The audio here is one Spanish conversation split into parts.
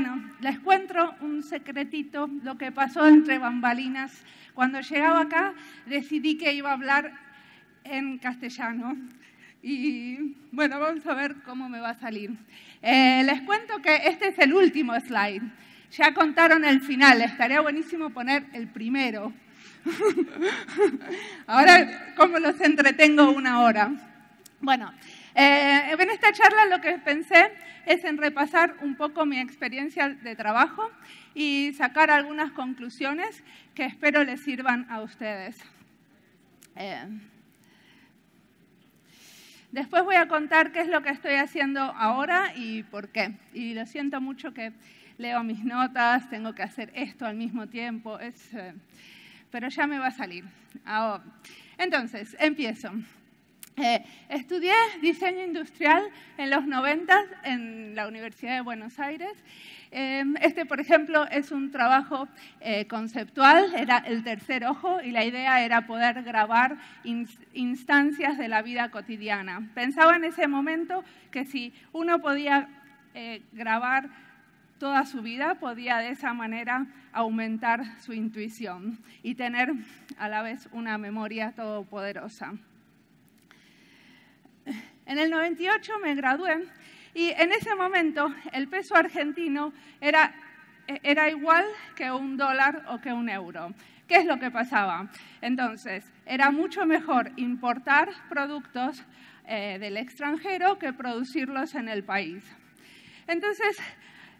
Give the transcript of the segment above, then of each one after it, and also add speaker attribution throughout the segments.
Speaker 1: Bueno, les cuento un secretito, lo que pasó entre bambalinas. Cuando llegaba acá decidí que iba a hablar en castellano. Y bueno, vamos a ver cómo me va a salir. Eh, les cuento que este es el último slide. Ya contaron el final, estaría buenísimo poner el primero. Ahora, ¿cómo los entretengo una hora? Bueno, eh, en esta charla lo que pensé es en repasar un poco mi experiencia de trabajo y sacar algunas conclusiones que espero les sirvan a ustedes. Eh, después voy a contar qué es lo que estoy haciendo ahora y por qué. Y lo siento mucho que leo mis notas, tengo que hacer esto al mismo tiempo, eh, pero ya me va a salir. Ah, oh. entonces, empiezo. Eh, estudié diseño industrial en los 90 en la Universidad de Buenos Aires. Em, este, por ejemplo, es un trabajo eh, conceptual, era el tercer ojo y la idea era poder grabar instancias de la vida cotidiana. Pensaba en ese momento que si uno podía eh, grabar toda su vida, podía de esa manera aumentar su intuición y tener a la vez una memoria todopoderosa. En el 98 me gradué y en ese momento el peso argentino era, era igual que un dólar o que un euro. ¿Qué es lo que pasaba? Entonces, era mucho mejor importar productos eh, del extranjero que producirlos en el país. Entonces,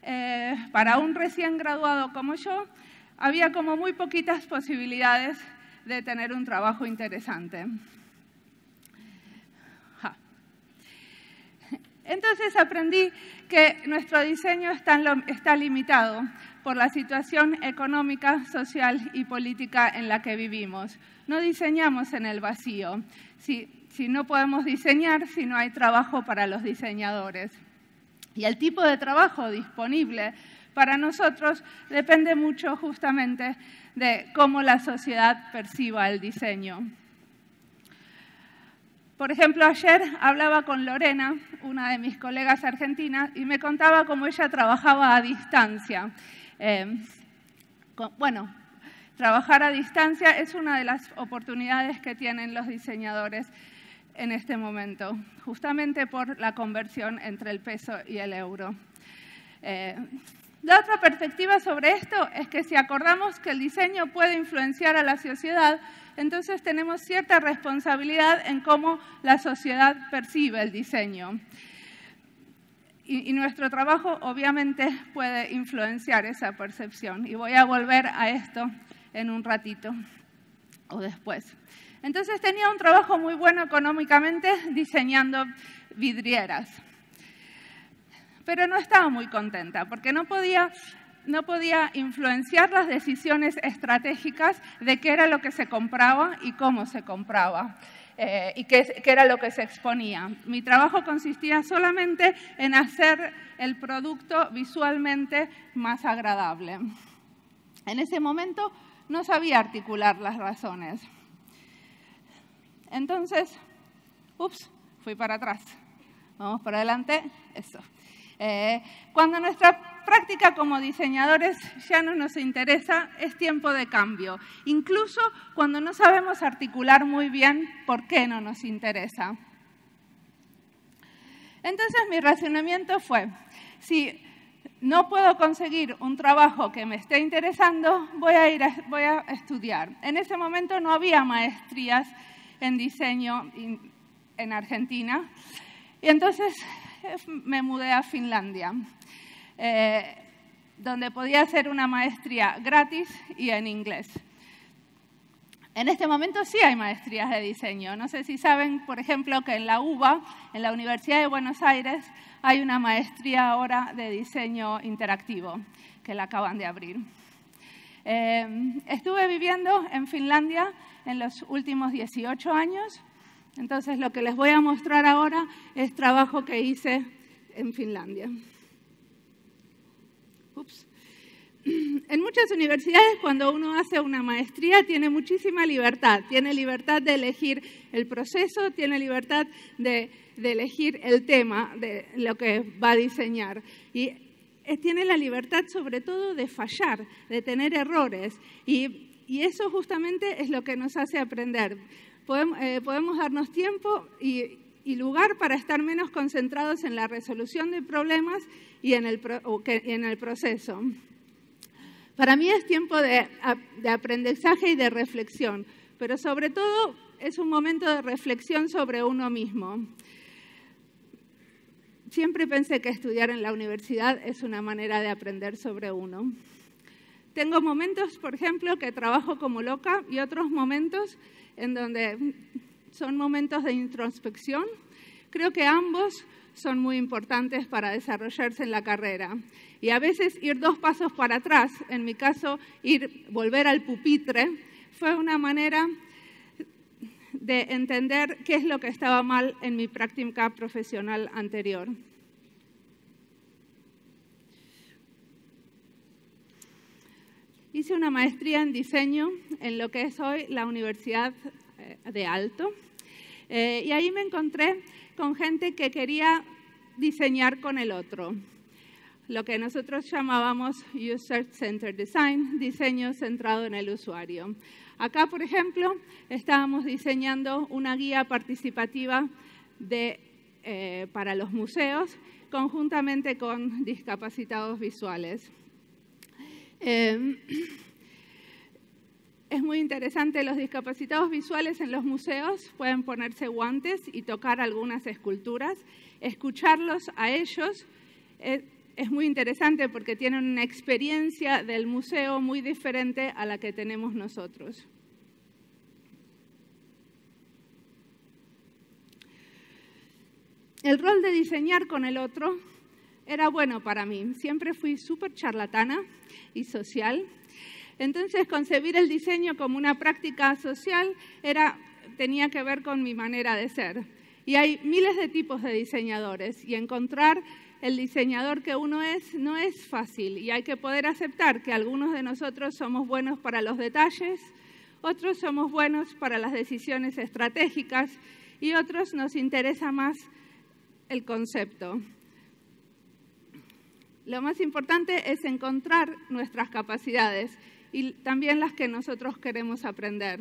Speaker 1: eh, para un recién graduado como yo, había como muy poquitas posibilidades de tener un trabajo interesante. Entonces aprendí que nuestro diseño está, limitado por la situación económica, social y política en la que vivimos. No diseñamos en el vacío. si no podemos diseñar, si no hay trabajo para los diseñadores. Y el tipo de trabajo disponible para nosotros depende mucho justamente de cómo la sociedad perciba el diseño. Por ejemplo, ayer hablaba con Lorena, una de mis colegas argentinas, y me contaba cómo ella trabajaba a distancia. Eh, bueno, trabajar a distancia es una de las oportunidades que tienen los diseñadores en este momento, justamente por la conversión entre el peso y el euro. Eh, la otra perspectiva sobre esto es que si acordamos que el diseño puede influenciar a la sociedad, entonces tenemos cierta responsabilidad en cómo la sociedad percibe el diseño. Y, nuestro trabajo obviamente puede influenciar esa percepción. Y voy a volver a esto en un ratito o después. Entonces tenía un trabajo muy bueno económicamente diseñando vidrieras. Pero no estaba muy contenta porque no podía no podía influenciar las decisiones estratégicas de qué era lo que se compraba y cómo se compraba. Eh, y qué, era lo que se exponía. Mi trabajo consistía solamente en hacer el producto visualmente más agradable. En ese momento no sabía articular las razones. Entonces, ups, fui para atrás. Vamos para adelante, eso. Eh, cuando nuestra práctica como diseñadores ya no nos interesa, es tiempo de cambio, incluso cuando no sabemos articular muy bien por qué no nos interesa. Entonces mi racionamiento fue, si no puedo conseguir un trabajo que me esté interesando, voy a, ir voy a estudiar. En ese momento no había maestrías en diseño en Argentina. Y entonces me mudé a Finlandia, eh, donde podía hacer una maestría gratis y en inglés. En este momento sí hay maestrías de diseño. No sé si saben, por ejemplo, que en la UBA, en la Universidad de Buenos Aires, hay una maestría ahora de diseño interactivo, que la acaban de abrir. Eh, estuve viviendo en Finlandia en los últimos 18 años entonces lo que les voy a mostrar ahora es trabajo que hice en Finlandia. En muchas universidades cuando uno hace una maestría tiene muchísima libertad, tiene libertad de elegir el proceso, tiene libertad de, elegir el tema de lo que va a diseñar. Y eh, tiene la libertad sobre todo de fallar, de tener errores. y, eso justamente es lo que nos hace aprender. Eh, podemos, darnos tiempo y, lugar para estar menos concentrados en la resolución de problemas y en el, proceso. Para mí es tiempo de aprendizaje y de reflexión, pero sobre todo es un momento de reflexión sobre uno mismo. Siempre pensé que estudiar en la universidad es una manera de aprender sobre uno. Tengo momentos, por ejemplo, que trabajo como loca y otros momentos en donde mm, son momentos de introspección. Creo que ambos son muy importantes para desarrollarse en la carrera. Y a veces ir dos pasos para atrás, en mi caso, ir, volver al pupitre, fue una manera de entender qué es lo que estaba mal en mi práctica profesional anterior. Hice una maestría en diseño en lo que es hoy la Universidad eh, de Alto eh, y ahí me encontré con gente que quería diseñar con el otro, lo que nosotros llamábamos User Centered Design, diseño centrado en el usuario. Acá, por ejemplo, estábamos diseñando una guía participativa de, eh, para los museos conjuntamente con discapacitados visuales. Em, es muy interesante, los discapacitados visuales en los museos pueden ponerse guantes y tocar algunas esculturas. Escucharlos a ellos e, es muy interesante porque tienen una experiencia del museo muy diferente a la que tenemos nosotros. El rol de diseñar con el otro era bueno para mí. Siempre fui súper charlatana y social. Entonces, concebir el diseño como una práctica social era, tenía que ver con mi manera de ser. Y hay miles de tipos de diseñadores y encontrar el diseñador que uno es no es fácil y hay que poder aceptar que algunos de nosotros somos buenos para los detalles, otros somos buenos para las decisiones estratégicas y otros nos interesa más el concepto. Lo más importante es encontrar nuestras capacidades y también las que nosotros queremos aprender.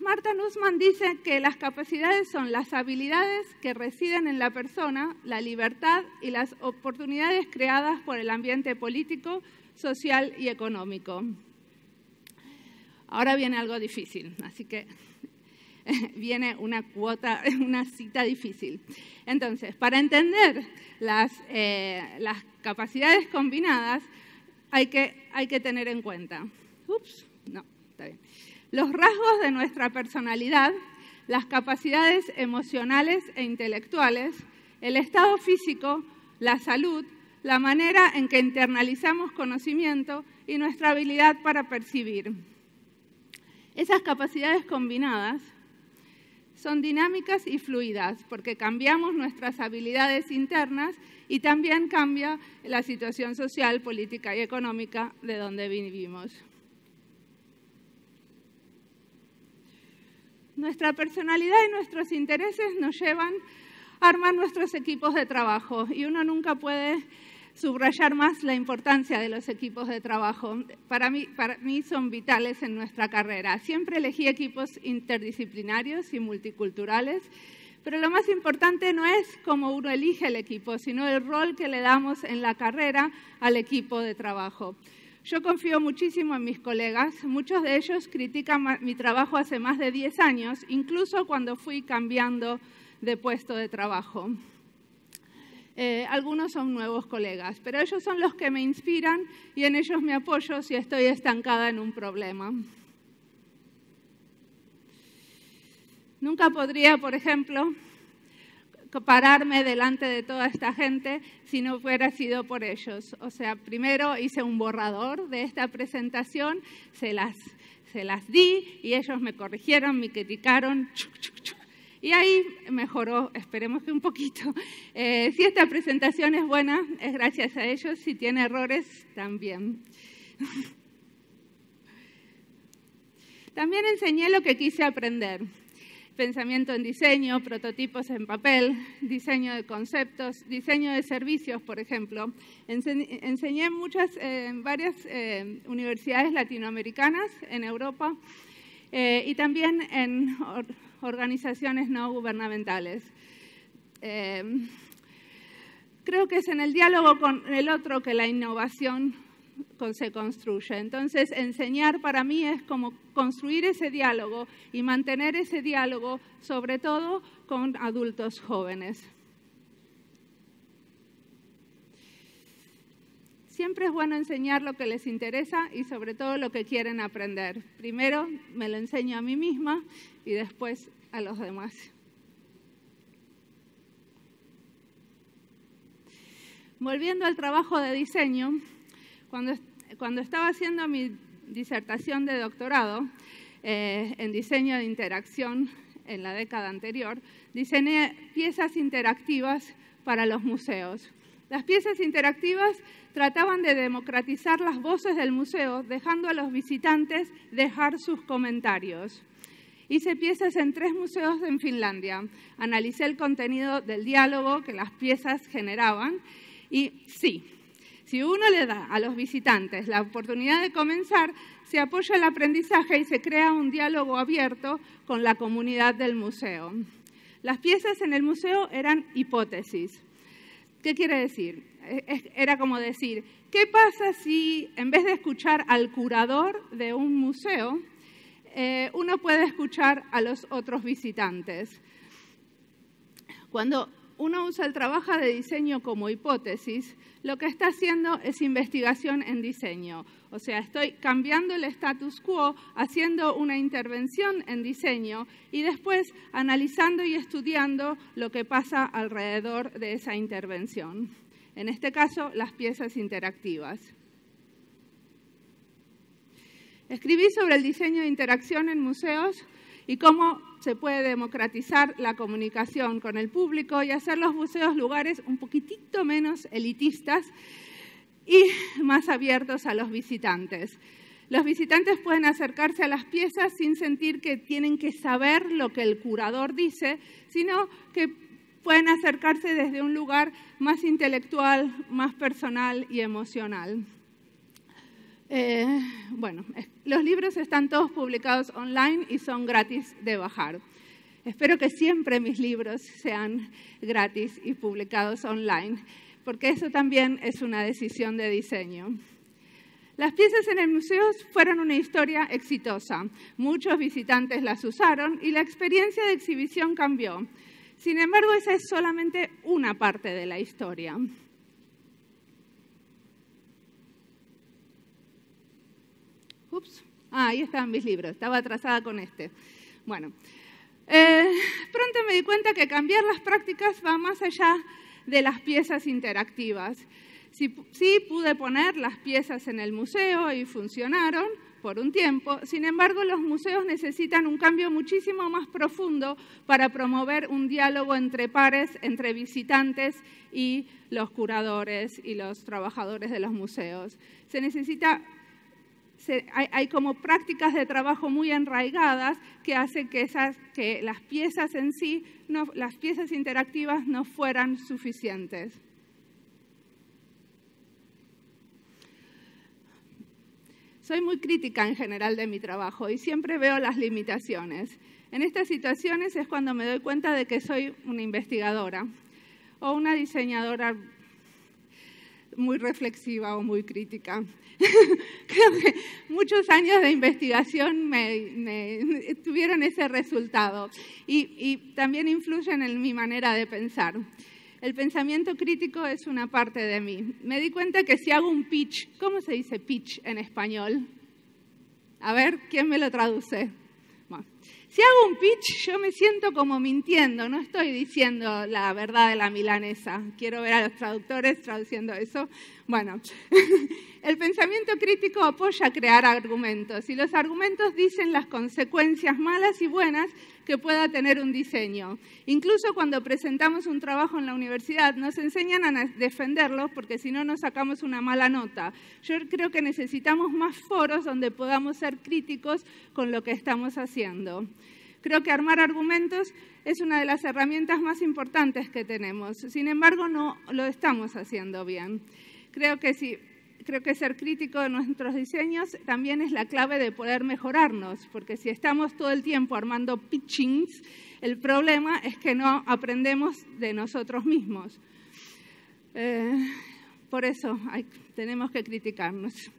Speaker 1: Marta Nussman dice que las capacidades son las habilidades que residen en la persona, la libertad y las oportunidades creadas por el ambiente político, social y económico. Ahora viene algo difícil, así que viene una cuota, una cita difícil. Entonces, para entender las, eh, las capacidades combinadas, hay que, hay que tener en cuenta. Ups, no, está bien. Los rasgos de nuestra personalidad, las capacidades emocionales e intelectuales, el estado físico, la salud, la manera en que internalizamos conocimiento y nuestra habilidad para percibir. Esas capacidades combinadas son dinámicas y fluidas, porque cambiamos nuestras habilidades internas y también cambia la situación social, política y económica de donde vivimos. Nuestra personalidad y nuestros intereses nos llevan a armar nuestros equipos de trabajo y uno nunca puede subrayar más la importancia de los equipos de trabajo. Para mí, para mí son vitales en nuestra carrera. Siempre elegí equipos interdisciplinarios y multiculturales, pero lo más importante no es cómo uno elige el equipo, sino el rol que le damos en la carrera al equipo de trabajo. Yo confío muchísimo en mis colegas, muchos de ellos critican mi trabajo hace más de 10 años, incluso cuando fui cambiando de puesto de trabajo. Eh, algunos son nuevos colegas, pero ellos son los que me inspiran y en ellos me apoyo si estoy estancada en un problema. Nunca podría, por ejemplo, pararme delante de toda esta gente si no hubiera sido por ellos. O sea, primero hice un borrador de esta presentación, se las, se las di y ellos me corrigieron, me criticaron. Y ahí mejoró, esperemos que un poquito. Eh, si esta presentación es buena, es gracias a ellos. Si tiene errores, también. También enseñé lo que quise aprender. Pensamiento en diseño, prototipos en papel, diseño de conceptos, diseño de servicios, por ejemplo. Enseñé en muchas, en varias eh, universidades latinoamericanas, en Europa, eh, y también en organizaciones no gubernamentales. Eh, creo que es en el diálogo con el otro que la innovación se construye. Entonces, enseñar para mí es como construir ese diálogo y mantener ese diálogo, sobre todo con adultos jóvenes. Siempre es bueno enseñar lo que les interesa y sobre todo lo que quieren aprender. Primero me lo enseño a mí misma y después a los demás. Volviendo al trabajo de diseño, cuando, estaba haciendo mi disertación de doctorado eh, en diseño de interacción en la década anterior, diseñé piezas interactivas para los museos. Las piezas interactivas trataban de democratizar las voces del museo, dejando a los visitantes dejar sus comentarios. Hice piezas en tres museos en Finlandia. Analicé el contenido del diálogo que las piezas generaban y sí, si uno le da a los visitantes la oportunidad de comenzar, se apoya el aprendizaje y se crea un diálogo abierto con la comunidad del museo. Las piezas en el museo eran hipótesis, ¿Qué quiere decir? E, e, era como decir, ¿qué pasa si en vez de escuchar al curador de un museo, eh, uno puede escuchar a los otros visitantes? Cuando uno usa el trabajo de diseño como hipótesis, lo que está haciendo es investigación en diseño. O sea, estoy cambiando el status quo, haciendo una intervención en diseño y después analizando y estudiando lo que pasa alrededor de esa intervención. En este caso, las piezas interactivas. Escribí sobre el diseño de interacción en museos y cómo se puede democratizar la comunicación con el público y hacer los museos lugares un poquitito menos elitistas y más abiertos a los visitantes. Los visitantes pueden acercarse a las piezas sin sentir que tienen que saber lo que el curador dice, sino que pueden acercarse desde un lugar más intelectual, más personal y emocional. Eh, bueno, los libros están todos publicados online y son gratis de bajar. Espero que siempre mis libros sean gratis y publicados online porque eso también es una decisión de diseño. Las piezas en el museo fueron una historia exitosa. Muchos visitantes las usaron y la experiencia de exhibición cambió. Sin embargo, esa es solamente una parte de la historia. Ups, ah, ahí estaban mis libros, estaba atrasada con este. Bueno, eh, pronto me di cuenta que cambiar las prácticas va más allá de las piezas interactivas. Sí, pude poner las piezas en el museo y funcionaron por un tiempo, sin embargo los museos necesitan un cambio muchísimo más profundo para promover un diálogo entre pares, entre visitantes y los curadores y los trabajadores de los museos. Se necesita hay, como prácticas de trabajo muy enraigadas que hacen que, que las piezas en sí, las piezas interactivas no fueran suficientes. Soy muy crítica en general de mi trabajo y siempre veo las limitaciones. En estas situaciones es cuando me doy cuenta de que soy una investigadora o una diseñadora muy reflexiva o muy crítica. que muchos años de investigación me, tuvieron ese resultado y, y también influyen en mi manera de pensar. El pensamiento crítico es una parte de mí. Me di cuenta que si hago un pitch, ¿cómo se dice pitch en español? A ver, ¿quién me lo traduce? Si hago un pitch, yo me siento como mintiendo, no estoy diciendo la verdad de la milanesa. Quiero ver a los traductores traduciendo eso. Bueno, el pensamiento crítico apoya crear argumentos y los argumentos dicen las consecuencias malas y buenas que pueda tener un diseño. Incluso cuando presentamos un trabajo en la universidad, nos enseñan a defenderlo porque si no nos sacamos una mala nota. Yo creo que necesitamos más foros donde podamos ser críticos con lo que estamos haciendo. Creo que armar argumentos es una de las herramientas más importantes que tenemos. Sin embargo, no lo estamos haciendo bien. Creo que si creo que ser crítico de nuestros diseños también es la clave de poder mejorarnos, porque si estamos todo el tiempo armando pitchings, el problema es que no aprendemos de nosotros mismos. Eh, por eso tenemos que criticarnos.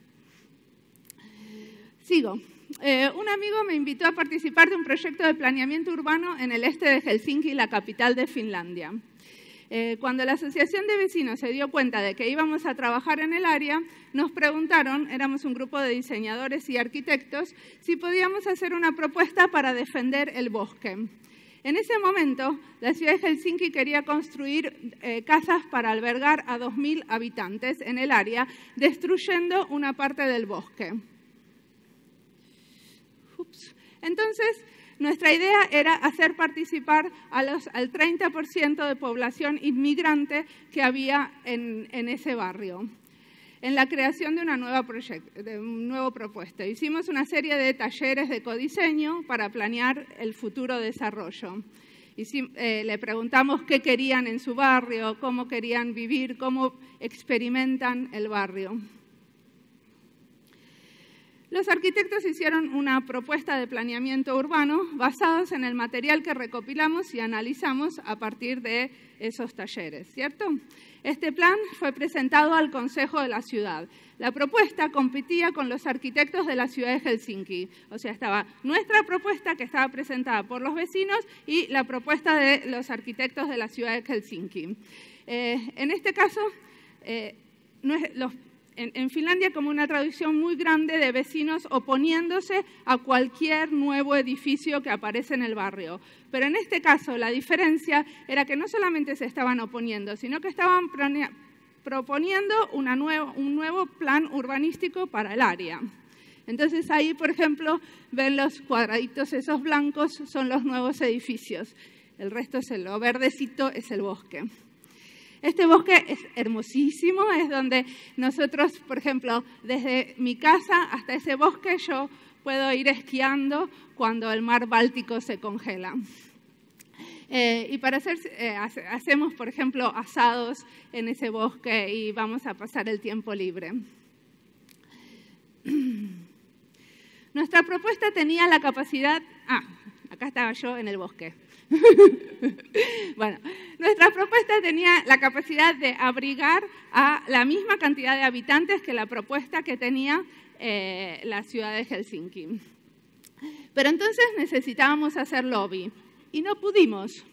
Speaker 1: Sigo. Eh, un amigo me invitó a participar de un proyecto de planeamiento urbano en el este de Helsinki, la capital de Finlandia. Eh, cuando la Asociación de Vecinos se dio cuenta de que íbamos a trabajar en el área, nos preguntaron, éramos un grupo de diseñadores y arquitectos, si podíamos hacer una propuesta para defender el bosque. En ese momento, la ciudad de Helsinki quería construir eh, casas para albergar a 2.000 habitantes en el área, destruyendo una parte del bosque. Entonces, nuestra idea era hacer participar al 30% de población inmigrante que había en, ese barrio en la creación de una nueva, un nuevo propuesta. Hicimos una serie de talleres de codiseño para planear el futuro desarrollo. Eh, le preguntamos qué querían en su barrio, cómo querían vivir, cómo experimentan el barrio los arquitectos hicieron una propuesta de planeamiento urbano basados en el material que recopilamos y analizamos a partir de esos talleres, ¿cierto? Este plan fue presentado al Consejo de la Ciudad. La propuesta competía con los arquitectos de la ciudad de Helsinki. O sea, estaba nuestra propuesta que estaba presentada por los vecinos y la propuesta de los arquitectos de la ciudad de Helsinki. Eh, en este caso, eh, los en, Finlandia como una tradición muy grande de vecinos oponiéndose a cualquier nuevo edificio que aparece en el barrio. Pero en este caso la diferencia era que no solamente se estaban oponiendo, sino que estaban proponiendo un nuevo plan urbanístico para el área. Entonces ahí, por ejemplo, ven los cuadraditos esos blancos, son los nuevos edificios. El resto es el, verdecito es el bosque. Este bosque es hermosísimo, es donde nosotros, por ejemplo, desde mi casa hasta ese bosque yo puedo ir esquiando cuando el mar Báltico se congela. Eh, y para hacer, eh, hacemos, por ejemplo, asados en ese bosque y vamos a pasar el tiempo libre. Nuestra propuesta tenía la capacidad, ah, acá estaba yo en el bosque. bueno, nuestra propuesta tenía la capacidad de abrigar a la misma cantidad de habitantes que la propuesta que tenía eh, la ciudad de Helsinki. Pero entonces necesitábamos hacer lobby y no pudimos.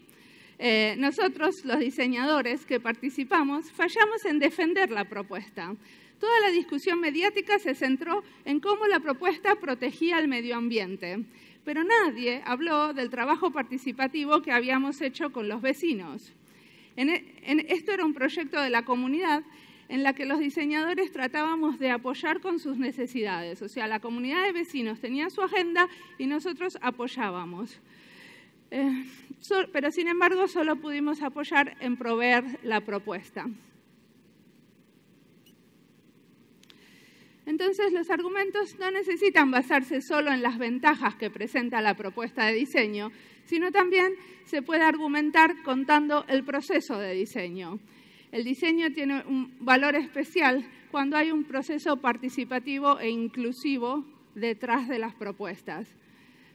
Speaker 1: Eh, nosotros, los diseñadores que participamos, fallamos en defender la propuesta. Toda la discusión mediática se centró en cómo la propuesta protegía al medio ambiente pero nadie habló del trabajo participativo que habíamos hecho con los vecinos. E, esto era un proyecto de la comunidad en la que los diseñadores tratábamos de apoyar con sus necesidades. O sea, la comunidad de vecinos tenía su agenda y nosotros apoyábamos. Eh, pero sin embargo, solo pudimos apoyar en proveer la propuesta. Entonces los argumentos no necesitan basarse solo en las ventajas que presenta la propuesta de diseño, sino también se puede argumentar contando el proceso de diseño. El diseño tiene un valor especial cuando hay un proceso participativo e inclusivo detrás de las propuestas.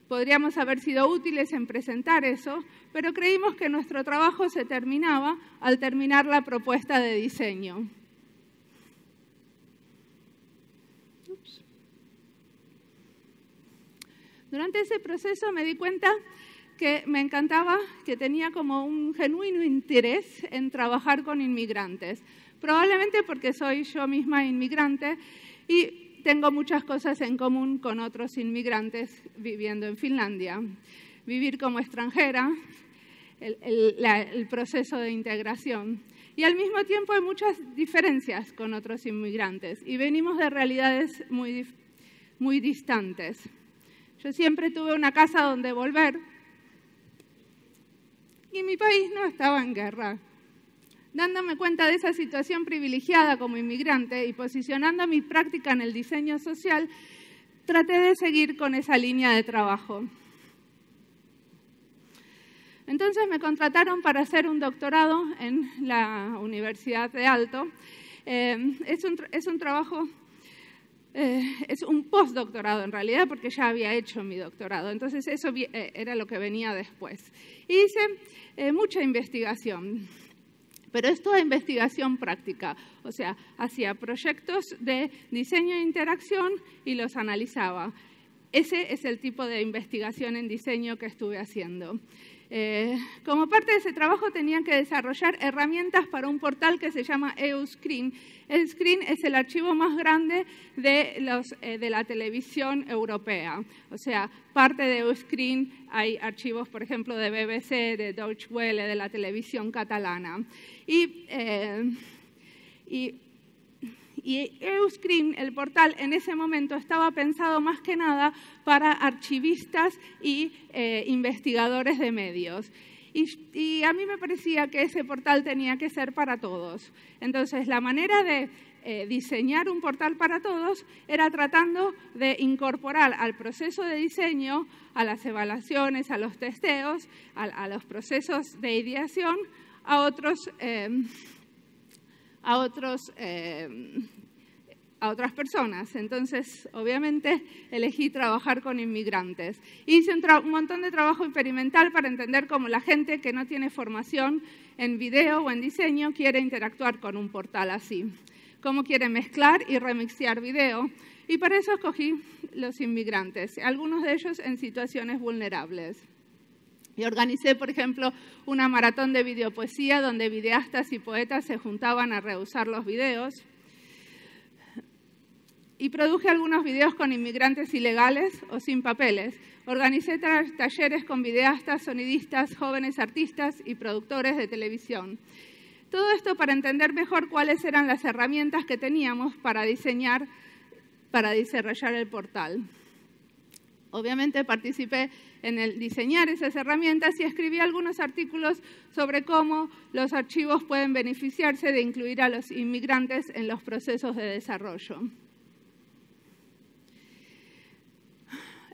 Speaker 1: Podríamos haber sido útiles en presentar eso, pero creímos que nuestro trabajo se terminaba al terminar la propuesta de diseño. Durante ese proceso me di cuenta que me encantaba, que tenía como un genuino interés en trabajar con inmigrantes, probablemente porque soy yo misma inmigrante y tengo muchas cosas en común con otros inmigrantes viviendo en Finlandia. Vivir como extranjera, el, proceso de integración. Y al mismo tiempo hay muchas diferencias con otros inmigrantes y venimos de realidades muy, muy distantes. Yo siempre tuve una casa donde volver y mi país no estaba en guerra. Dándome cuenta de esa situación privilegiada como inmigrante y posicionando mi práctica en el diseño social, traté de seguir con esa línea de trabajo. Entonces me contrataron para hacer un doctorado en la Universidad de Alto. Eh, es un trabajo eh, es un postdoctorado en realidad, porque ya había hecho mi doctorado. Entonces eso eh, era lo que venía después. Y hice eh, mucha investigación, pero es toda investigación práctica. O sea, hacía proyectos de diseño e interacción y los analizaba. Ese es el tipo de investigación en diseño que estuve haciendo. Eh, como parte de ese trabajo tenían que desarrollar herramientas para un portal que se llama Euscreen. Euscreen es el archivo más grande eh, de, la televisión europea. O sea, parte de Euscreen hay archivos, por ejemplo, de BBC, de Deutsche Welle, de la televisión catalana. Y, eh, y y Euskrim, el portal, en ese momento estaba pensado más que nada para archivistas y eh, investigadores de medios. Y, a mí me parecía que ese portal tenía que ser para todos. Entonces, la manera de eh, diseñar un portal para todos era tratando de incorporar al proceso de diseño, a las evaluaciones, a los testeos, a, los procesos de ideación, a otros... Eh, a otros a otras personas. Entonces, obviamente, elegí trabajar con inmigrantes. Hice un, montón de trabajo experimental para entender cómo la gente que no tiene formación en video o en diseño quiere interactuar con un portal así, cómo quiere mezclar y remixear video. Y para eso escogí los inmigrantes, algunos de ellos en situaciones vulnerables. Y organicé, por ejemplo, una maratón de videopoesía donde videastas y poetas se juntaban a rehusar los videos y produje algunos videos con inmigrantes ilegales o sin papeles. Organicé talleres con videastas, sonidistas, jóvenes artistas y productores de televisión. Todo esto para entender mejor cuáles eran las herramientas que teníamos para diseñar, para desarrollar el portal. Obviamente participé en el diseñar esas herramientas y escribí algunos artículos sobre cómo los archivos pueden beneficiarse de incluir a los inmigrantes en los procesos de desarrollo.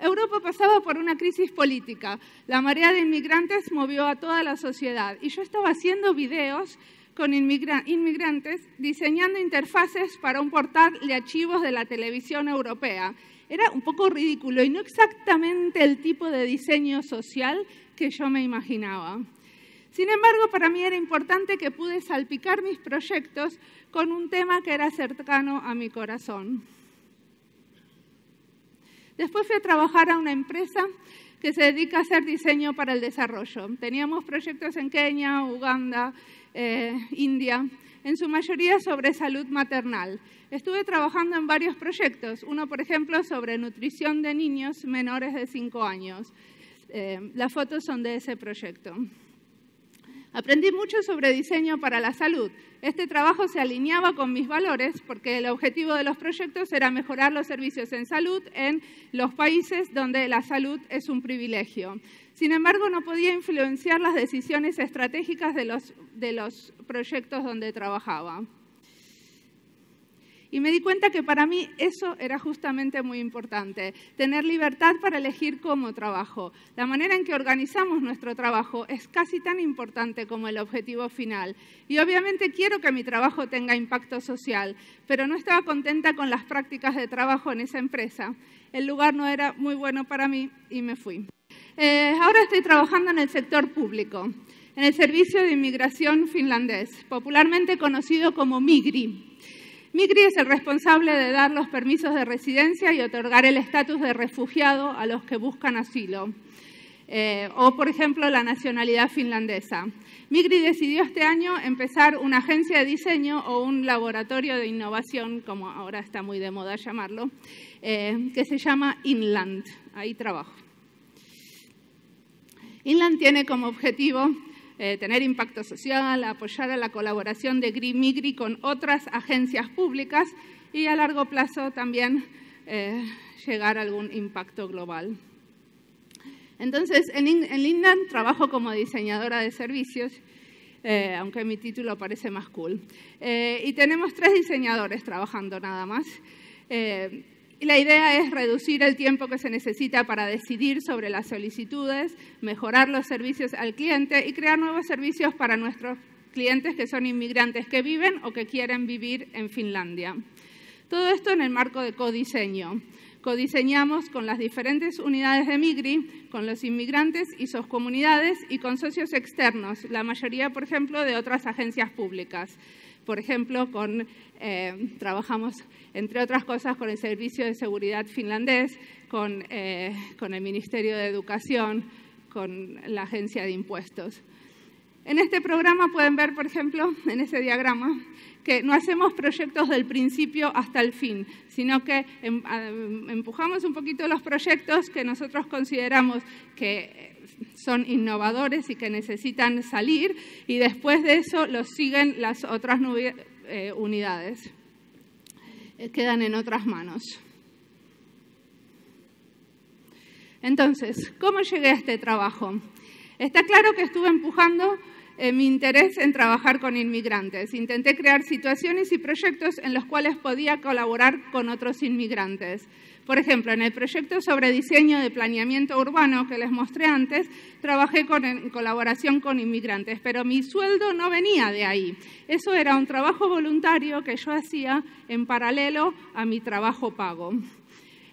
Speaker 1: Europa pasaba por una crisis política. La marea de inmigrantes movió a toda la sociedad y yo estaba haciendo videos con inmigrantes diseñando interfaces para un portal de archivos de la televisión europea. Era un poco ridículo y no exactamente el tipo de diseño social que yo me imaginaba. Sin embargo, para mí era importante que pude salpicar mis proyectos con un tema que era cercano a mi corazón. Después fui a trabajar a una empresa que se dedica a hacer diseño para el desarrollo. Teníamos proyectos en Kenia, Uganda, eh, India, en su mayoría sobre salud maternal. Estuve trabajando en varios proyectos, uno por ejemplo sobre nutrición de niños menores de 5 años. Eh, las fotos son de ese proyecto. Aprendí mucho sobre diseño para la salud. Este trabajo se alineaba con mis valores porque el objetivo de los proyectos era mejorar los servicios en salud en los países donde la salud es un privilegio. Sin embargo, no podía influenciar las decisiones estratégicas de los, proyectos donde trabajaba. Y me di cuenta que para mí eso era justamente muy importante, tener libertad para elegir cómo trabajo. La manera en que organizamos nuestro trabajo es casi tan importante como el objetivo final. Y obviamente quiero que mi trabajo tenga impacto social, pero no estaba contenta con las prácticas de trabajo en esa empresa. El lugar no era muy bueno para mí y me fui. Eh, ahora estoy trabajando en el sector público, en el Servicio de Inmigración finlandés, popularmente conocido como Migri. Migri es el responsable de dar los permisos de residencia y otorgar el estatus de refugiado a los que buscan asilo. Eh, o, por ejemplo, la nacionalidad finlandesa. Migri decidió este año empezar una agencia de diseño o un laboratorio de innovación, como ahora está muy de moda llamarlo, eh, que se llama Inland. Ahí trabajo. Inland tiene como objetivo eh, tener impacto social, apoyar a la colaboración de GRIMIGRI con otras agencias públicas y a largo plazo también eh, llegar a algún impacto global. Entonces, en, en Lindan trabajo como diseñadora de servicios, eh, aunque mi título parece más cool. y tenemos tres diseñadores trabajando nada más. Y la idea es reducir el tiempo que se necesita para decidir sobre las solicitudes, mejorar los servicios al cliente y crear nuevos servicios para nuestros clientes que son inmigrantes que viven o que quieren vivir en Finlandia. Todo esto en el marco de codiseño. Codiseñamos con las diferentes unidades de Migri, con los inmigrantes y sus comunidades y con socios externos, la mayoría, por ejemplo, de otras agencias públicas. Por ejemplo, con, eh, trabajamos entre otras cosas con el Servicio de Seguridad finlandés, eh, con, el Ministerio de Educación, con la Agencia de Impuestos. En este programa pueden ver, por ejemplo, en ese diagrama, que no hacemos proyectos del principio hasta el fin, sino que em, empujamos un poquito los proyectos que nosotros consideramos que son innovadores y que necesitan salir, y después de eso los siguen las otras eh, unidades. Eh, quedan en otras manos. Entonces, ¿cómo llegué a este trabajo? Está claro que estuve empujando eh, mi interés en trabajar con inmigrantes. Intenté crear situaciones y proyectos en los cuales podía colaborar con otros inmigrantes. Por ejemplo, en el proyecto sobre diseño de planeamiento urbano que les mostré antes, trabajé con, en colaboración con inmigrantes, pero mi sueldo no venía de ahí. Eso era un trabajo voluntario que yo hacía en paralelo a mi trabajo pago.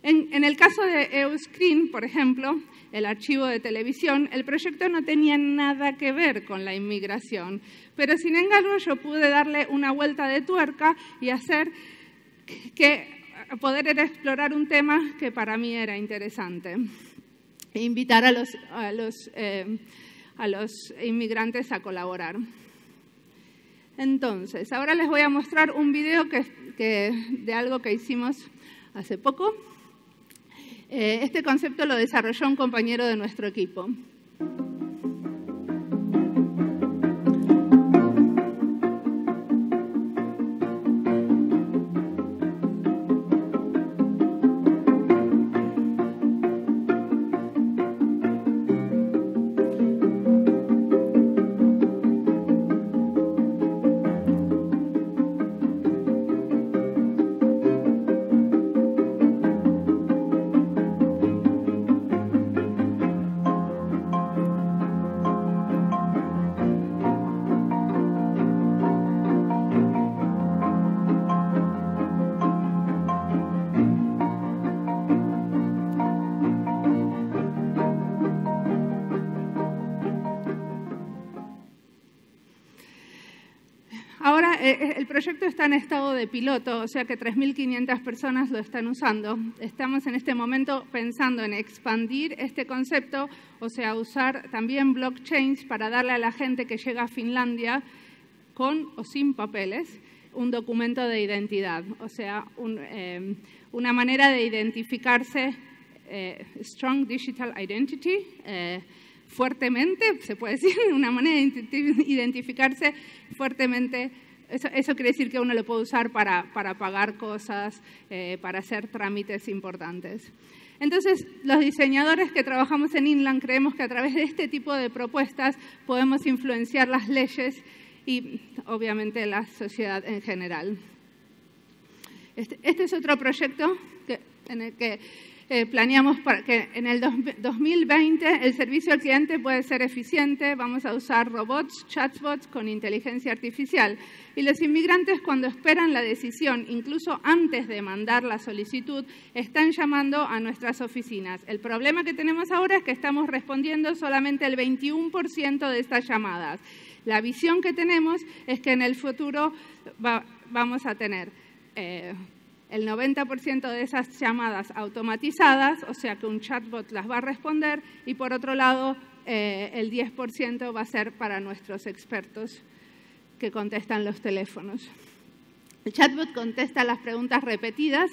Speaker 1: En, en el caso de Euscreen, por ejemplo, el archivo de televisión, el proyecto no tenía nada que ver con la inmigración, pero sin embargo yo pude darle una vuelta de tuerca y hacer que poder explorar un tema que para mí era interesante. E invitar a los, a los, eh, a los inmigrantes a colaborar. Entonces, ahora les voy a mostrar un video de algo que hicimos hace poco. Eh, este concepto lo desarrolló un compañero de nuestro equipo. Eh, eh, el proyecto está en estado de piloto, o sea que 3.500 personas lo están usando. Estamos en este momento pensando en expandir este concepto, o sea, usar también blockchains para darle a la gente que llega a Finlandia con o sin papeles un documento de identidad, o sea, eh, una manera de identificarse, Strong Digital Identity. fuertemente, se puede decir, una manera de identificarse fuertemente eso, eso, quiere decir que uno lo puede usar para, para pagar cosas, eh, para hacer trámites importantes. Entonces, los diseñadores que trabajamos en Inland creemos que a través de este tipo de propuestas podemos influenciar las leyes y, obviamente, la sociedad en general. Este, este es otro proyecto en el que eh, planeamos para que en el 2020 el servicio al cliente puede ser eficiente, vamos a usar robots, chatbots con inteligencia artificial. Y los inmigrantes cuando esperan la decisión, incluso antes de mandar la solicitud, están llamando a nuestras oficinas. El problema que tenemos ahora es que estamos respondiendo solamente el 21% de estas llamadas. La visión que tenemos es que en el futuro vamos a tener... Eh, el 90% de esas llamadas automatizadas, o sea que un chatbot las va a responder, y por otro lado, eh, el 10% va a ser para nuestros expertos que contestan los teléfonos. El chatbot contesta las preguntas repetidas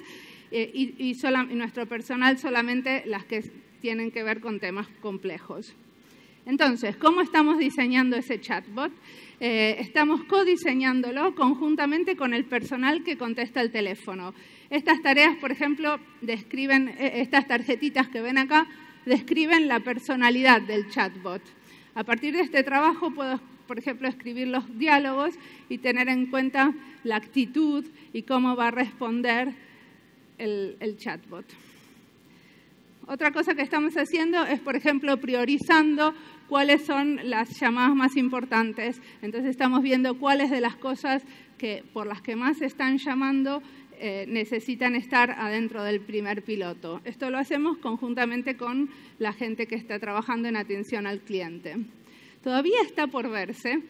Speaker 1: eh, y nuestro personal solamente las que tienen que ver con temas complejos. Entonces, ¿cómo estamos diseñando ese chatbot? Eh, estamos codiseñándolo conjuntamente con el personal que contesta el teléfono. Estas tareas, por ejemplo, describen, eh, estas tarjetitas que ven acá, describen la personalidad del chatbot. A partir de este trabajo puedo, por ejemplo, escribir los diálogos y tener en cuenta la actitud y cómo va a responder el chatbot. Otra cosa que estamos haciendo es, por ejemplo, priorizando cuáles son las llamadas más importantes. Entonces estamos viendo cuáles de las cosas que por las que más están llamando eh, necesitan estar adentro del primer piloto. Esto lo hacemos conjuntamente con la gente que está trabajando en atención al cliente. Todavía está por verse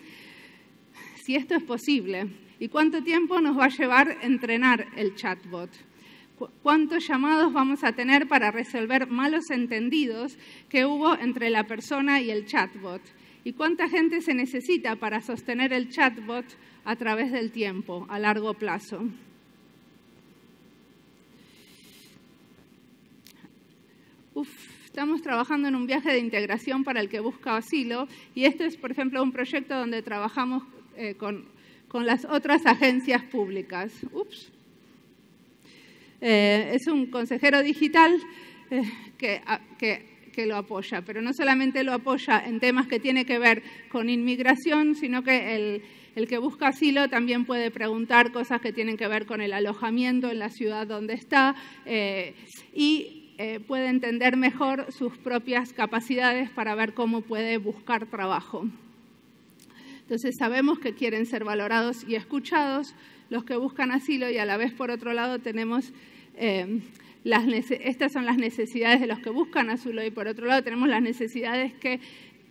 Speaker 1: si esto es posible y cuánto tiempo nos va a llevar entrenar el chatbot cuántos llamados vamos a tener para resolver malos entendidos que hubo entre la persona y el chatbot y cuánta gente se necesita para sostener el chatbot a través del tiempo, a largo plazo. estamos trabajando en un viaje de integración para el que busca asilo y este es, por ejemplo, un proyecto donde trabajamos eh, con, con las otras agencias públicas. Ups. Eh, es un consejero digital eh, que, lo apoya, pero no solamente lo apoya en temas que tiene que ver con inmigración, sino que el, que busca asilo también puede preguntar cosas que tienen que ver con el alojamiento en la ciudad donde está eh, y puede entender mejor sus propias capacidades para ver cómo puede buscar trabajo. Entonces sabemos que quieren ser valorados y escuchados los que buscan asilo y a la vez, por otro lado, tenemos Em, estas son las necesidades de los que buscan a asilo y por otro lado tenemos las necesidades que,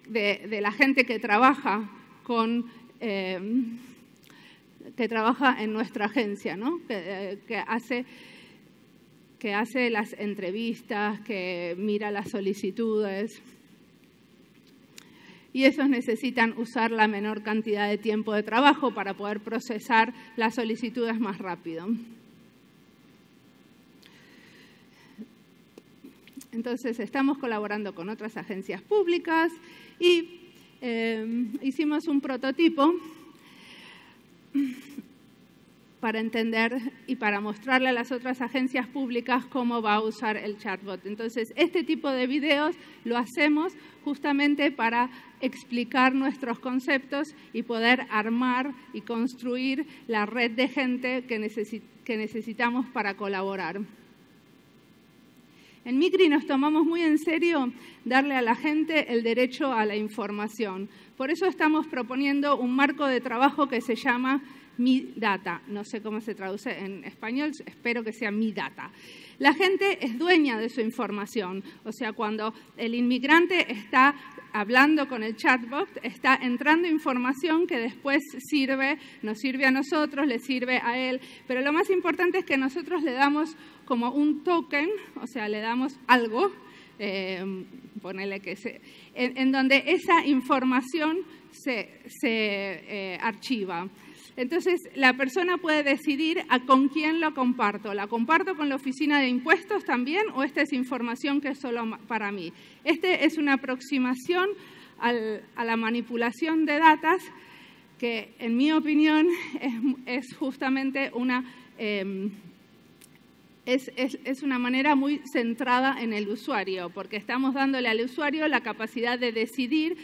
Speaker 1: de, la gente que trabaja con... Em, que trabaja en nuestra agencia, eh, que hace las entrevistas, que mira las solicitudes. Y esos necesitan usar la menor cantidad de tiempo de trabajo para poder procesar las solicitudes más rápido. Entonces estamos colaborando con otras agencias públicas y em, hicimos un prototipo para entender y para mostrarle a las otras agencias públicas cómo va a usar el chatbot. Entonces, este tipo de videos lo hacemos justamente para explicar nuestros conceptos y poder armar y construir la red de gente que necesitamos para colaborar. En Micri nos tomamos muy en serio darle a la gente el derecho a la información. Por eso estamos proponiendo un marco de trabajo que se llama Mi Data. No sé cómo se traduce en español, espero que sea Mi Data. La gente es dueña de su información, o sea, cuando el inmigrante está hablando con el chatbot, está entrando información que después sirve, nos sirve a nosotros, le sirve a él, pero lo más importante es que nosotros le damos como un token, o sea, le damos algo, eh, ponele que se, en, donde esa información se, eh, archiva. Entonces, la persona puede decidir con quién lo comparto. ¿La comparto con la oficina de impuestos también o esta es información que es solo para mí? Este es una aproximación a la manipulación de datos que, en mi opinión, es, justamente em, es, una manera muy centrada en el usuario, porque estamos dándole al usuario la capacidad de decidir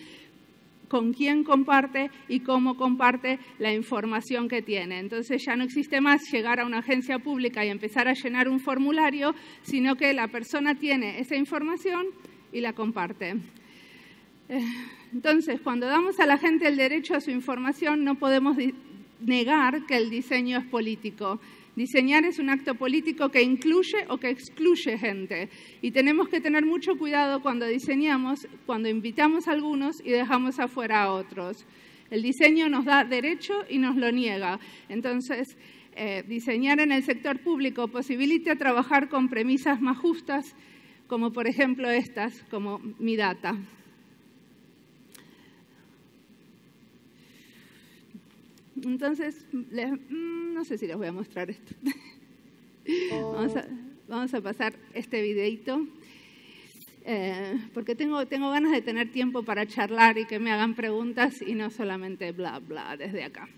Speaker 1: con quién comparte y cómo comparte la información que tiene. Entonces ya no existe más llegar a una agencia pública y empezar a llenar un formulario, sino que la persona tiene esa información y la comparte. Eh, entonces, cuando damos a la gente el derecho a su información, no podemos negar que el diseño es político. Diseñar es un acto político que incluye o que excluye gente y tenemos que tener mucho cuidado cuando diseñamos, cuando invitamos a algunos y dejamos afuera a otros. El diseño nos da derecho y nos lo niega. Entonces, eh, diseñar en el sector público posibilita trabajar con premisas más justas, como por ejemplo estas, como mi data. Entonces, mm, no sé si les voy a mostrar esto. Oh. Vamos, a, pasar este videito. Eh, porque tengo, tengo ganas de tener tiempo para charlar y que me hagan preguntas y no solamente bla, bla desde acá.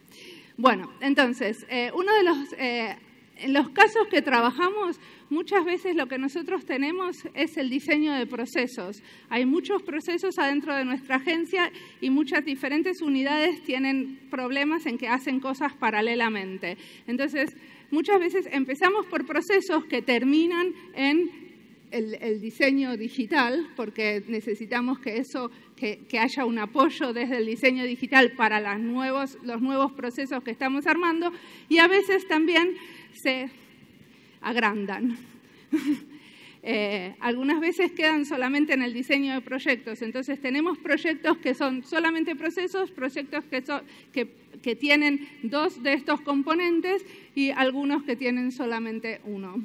Speaker 1: Bueno, entonces, eh, uno de los eh, en los casos que trabajamos, muchas veces lo que nosotros tenemos es el diseño de procesos. Hay muchos procesos adentro de nuestra agencia y muchas diferentes unidades tienen problemas en que hacen cosas paralelamente. Entonces, muchas veces empezamos por procesos que terminan en el, diseño digital, porque necesitamos que eso, que, haya un apoyo desde el diseño digital para nuevos, los nuevos procesos que estamos armando, y a veces también se agrandan. Eh, algunas veces quedan solamente en el diseño de proyectos. Entonces tenemos proyectos que son solamente procesos, proyectos que, tienen dos de estos componentes y algunos que tienen solamente uno.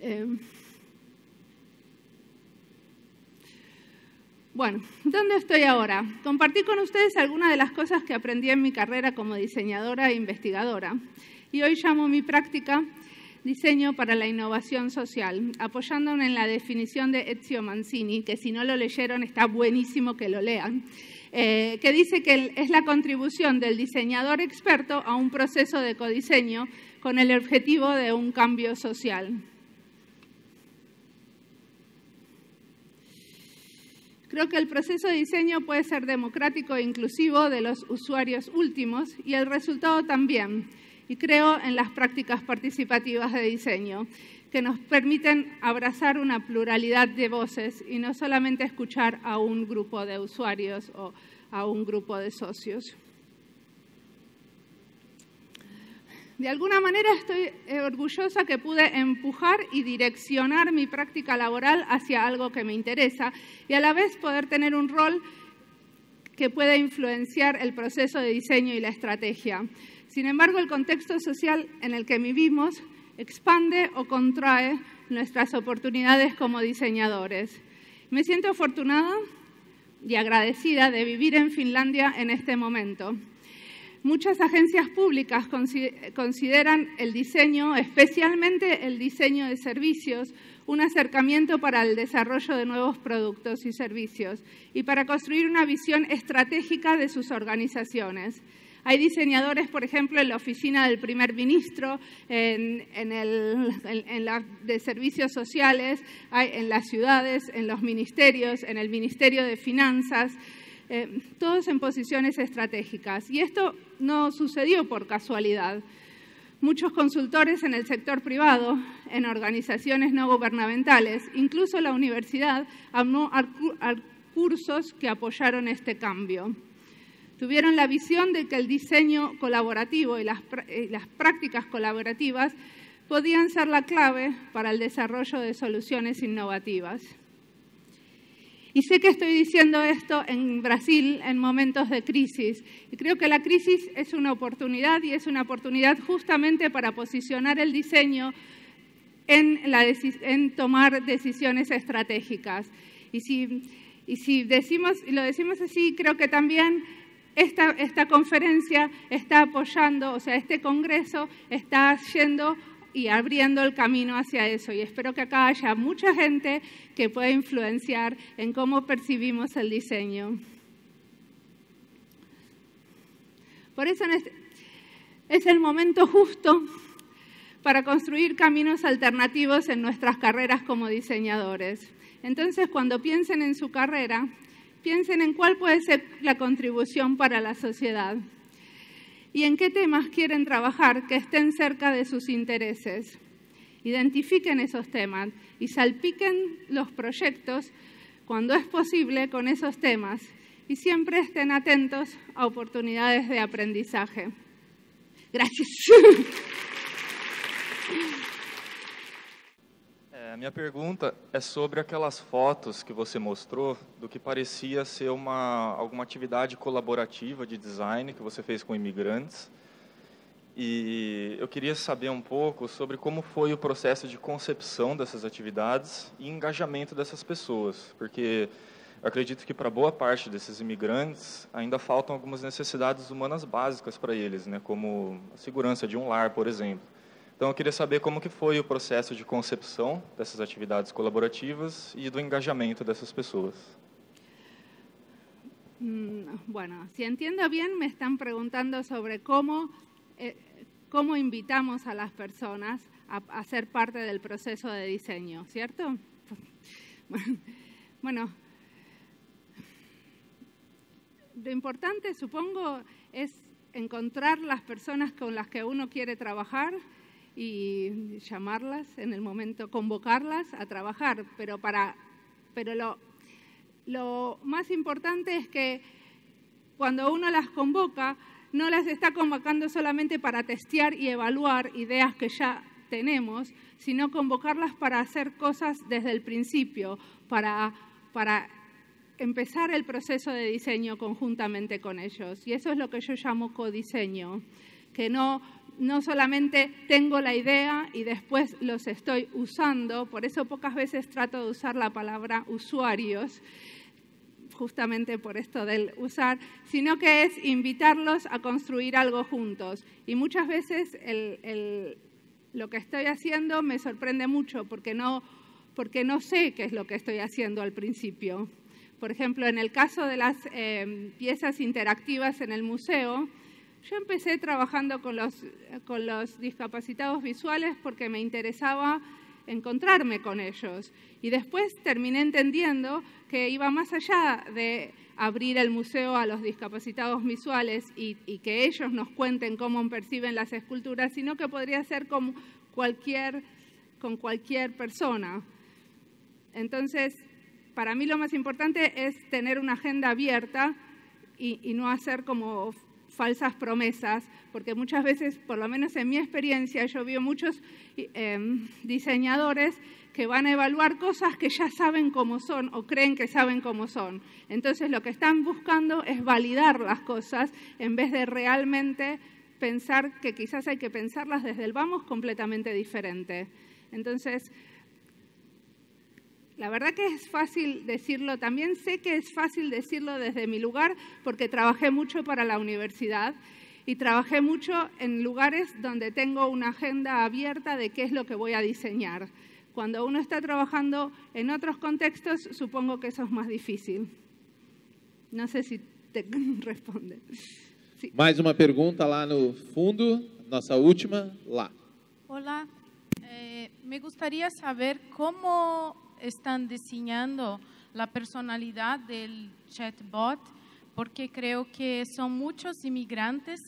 Speaker 1: Eh, bueno, ¿dónde estoy ahora? Compartí con ustedes algunas de las cosas que aprendí en mi carrera como diseñadora e investigadora y hoy llamo mi práctica Diseño para la Innovación Social, apoyándome en la definición de Ezio Mancini, que si no lo leyeron está buenísimo que lo lean, eh, que dice que es la contribución del diseñador experto a un proceso de codiseño con el objetivo de un cambio social. Creo que el proceso de diseño puede ser democrático e inclusivo de los usuarios últimos y el resultado también y creo en las prácticas participativas de diseño, que nos permiten abrazar una pluralidad de voces y no solamente escuchar a un grupo de usuarios o a un grupo de socios. De alguna manera estoy eh, orgullosa que pude empujar y direccionar mi práctica laboral hacia algo que me interesa y a la vez poder tener un rol que pueda influenciar el proceso de diseño y la estrategia. Sin embargo, el contexto social en el que vivimos expande o contrae nuestras oportunidades como diseñadores. Me siento afortunada y agradecida de vivir en Finlandia en este momento. Muchas agencias públicas consideran el diseño, especialmente el diseño de servicios, un acercamiento para el desarrollo de nuevos productos y servicios y para construir una visión estratégica de sus organizaciones. Hay diseñadores, por ejemplo, en la oficina del primer ministro, en, la de servicios sociales, en las ciudades, en los ministerios, en el Ministerio de Finanzas. Eh, todos en posiciones estratégicas. Y esto no sucedió por casualidad. Muchos consultores en el sector privado, en organizaciones no gubernamentales, incluso la universidad, armó cursos que apoyaron este cambio tuvieron la visión de que el diseño colaborativo y las, prácticas colaborativas podían ser la clave para el desarrollo de soluciones innovativas. Y sé que estoy diciendo esto en Brasil en momentos de crisis. Y creo que la crisis es una oportunidad y es una oportunidad justamente para posicionar el diseño en, tomar decisiones estratégicas. Y si, y lo decimos así, creo que también esta, conferencia está apoyando, o sea, este Congreso está yendo y abriendo el camino hacia eso. Y espero que acá haya mucha gente que pueda influenciar en cómo percibimos el diseño. Por eso este, es el momento justo para construir caminos alternativos en nuestras carreras como diseñadores. Entonces, cuando piensen en su carrera, Piensen en cuál puede ser la contribución para la sociedad y en qué temas quieren trabajar que estén cerca de sus intereses. Identifiquen esos temas y salpiquen los proyectos cuando es posible con esos temas y siempre estén atentos a oportunidades de aprendizaje. Gracias. a minha pergunta é sobre aquelas fotos que você mostrou do que parecia ser uma, alguma atividade colaborativa de design que você fez com imigrantes. E eu queria saber um pouco sobre como foi o processo de concepção dessas atividades e engajamento dessas pessoas, porque eu acredito que para boa parte desses imigrantes ainda faltam algumas necessidades humanas básicas para eles, né, como a segurança de um lar, por exemplo. Então, eu queria saber como que foi o processo de concepção dessas atividades colaborativas e do engajamento dessas pessoas. Mm, bueno, si entiendo bien, me están preguntando sobre eh, cómo, invitamos a las personas a, a, ser parte del proceso de diseño, ¿cierto? Bueno, lo importante, supongo, es encontrar las personas con las que uno quiere trabajar, y llamarlas en el momento, convocarlas a trabajar, pero, para, pero lo, lo más importante es que cuando uno las convoca, no las está convocando solamente para testear y evaluar ideas que ya tenemos, sino convocarlas para hacer cosas desde el principio, para, para empezar el proceso de diseño conjuntamente con ellos. Y eso es lo que yo llamo codiseño, que no, no solamente tengo la idea y después los estoy usando, por eso pocas veces trato de usar la palabra usuarios, justamente por esto del usar, sino que es invitarlos a construir algo juntos. Y muchas veces lo que estoy haciendo me sorprende mucho porque no, sé qué es lo que estoy haciendo al principio. Por ejemplo, en el caso de las eh, piezas interactivas en el museo, yo empecé trabajando con los, con los discapacitados visuales porque me interesaba encontrarme con ellos. Y después terminé entendiendo que iba más allá de abrir el museo a los discapacitados visuales y, que ellos nos cuenten cómo perciben las esculturas, sino que podría ser con cualquier, con cualquier persona. Entonces, para mí lo más importante es tener una agenda abierta y no hacer como falsas promesas, porque muchas veces, por lo menos en mi experiencia, yo veo muchos eh, diseñadores que van a evaluar cosas que ya saben cómo son o creen que saben cómo son. Entonces lo que están buscando es validar las cosas en vez de realmente pensar que quizás hay que pensarlas desde el vamos completamente diferente. Entonces, la verdad que es fácil decirlo, también sé que es fácil decirlo desde mi lugar porque trabajé mucho para la universidad y trabajé mucho en lugares donde tengo una agenda abierta de qué es lo que voy a diseñar. Cuando uno está trabajando en otros contextos, supongo que eso es más difícil. No sé si te responde. Sí. una una lá no fundo, nuestra última, lá. Hola, eh, me gustaría saber cómo están diseñando la personalidad del chatbot porque creo que son muchos inmigrantes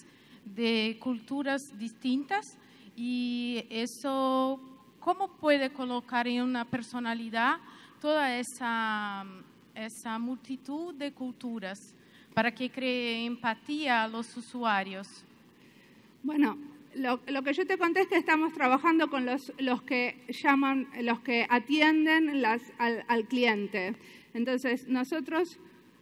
Speaker 1: de culturas distintas y eso, ¿cómo puede colocar en una personalidad toda esa, esa multitud de culturas para que cree empatía a los usuarios? Bueno, lo, que yo te conté es que estamos trabajando con los, los que llaman, los que atienden las, al, al cliente. Entonces, nosotros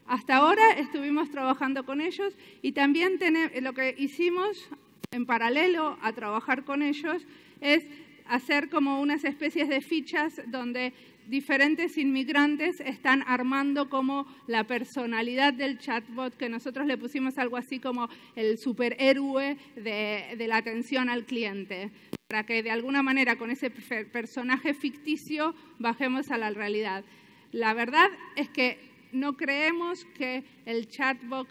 Speaker 1: hasta ahora estuvimos trabajando con ellos y también lo que hicimos en paralelo a trabajar con ellos es hacer como unas especies de fichas donde diferentes inmigrantes están armando como la personalidad del chatbot, que nosotros le pusimos algo así como el superhéroe de, de la atención al cliente, para que de alguna manera con ese personaje ficticio bajemos a la realidad. La verdad es que no creemos que el chatbot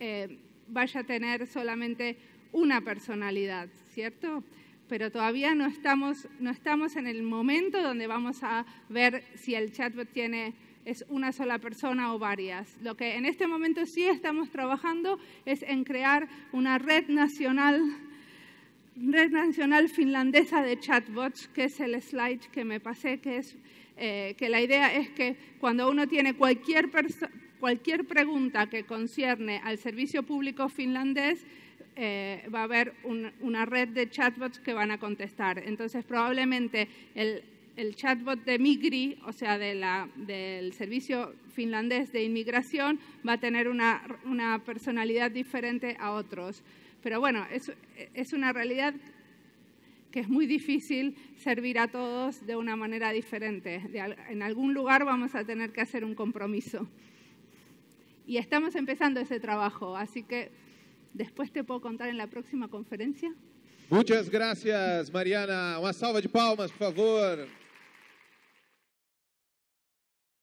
Speaker 1: eh, vaya a tener solamente una personalidad, ¿cierto? pero todavía no estamos, no estamos en el momento donde vamos a ver si el chatbot tiene es una sola persona o varias. Lo que en este momento sí estamos trabajando es en crear una red nacional, red nacional finlandesa de chatbots, que es el slide que me pasé, que es eh, que la idea es que cuando uno tiene cualquier, cualquier pregunta que concierne al servicio público finlandés, eh, va a haber una red de chatbots que van a contestar. Entonces, probablemente el, chatbot de Migri, o sea, del servicio finlandés de inmigración, va a tener una, personalidad diferente a otros. Pero bueno, es, una realidad que es muy difícil servir a todos de una manera diferente. en algún lugar vamos a tener que hacer un compromiso. Y estamos empezando ese trabajo, así que Después te puedo contar en la próxima conferencia. Muchas gracias, Mariana. Una salva de palmas, por favor.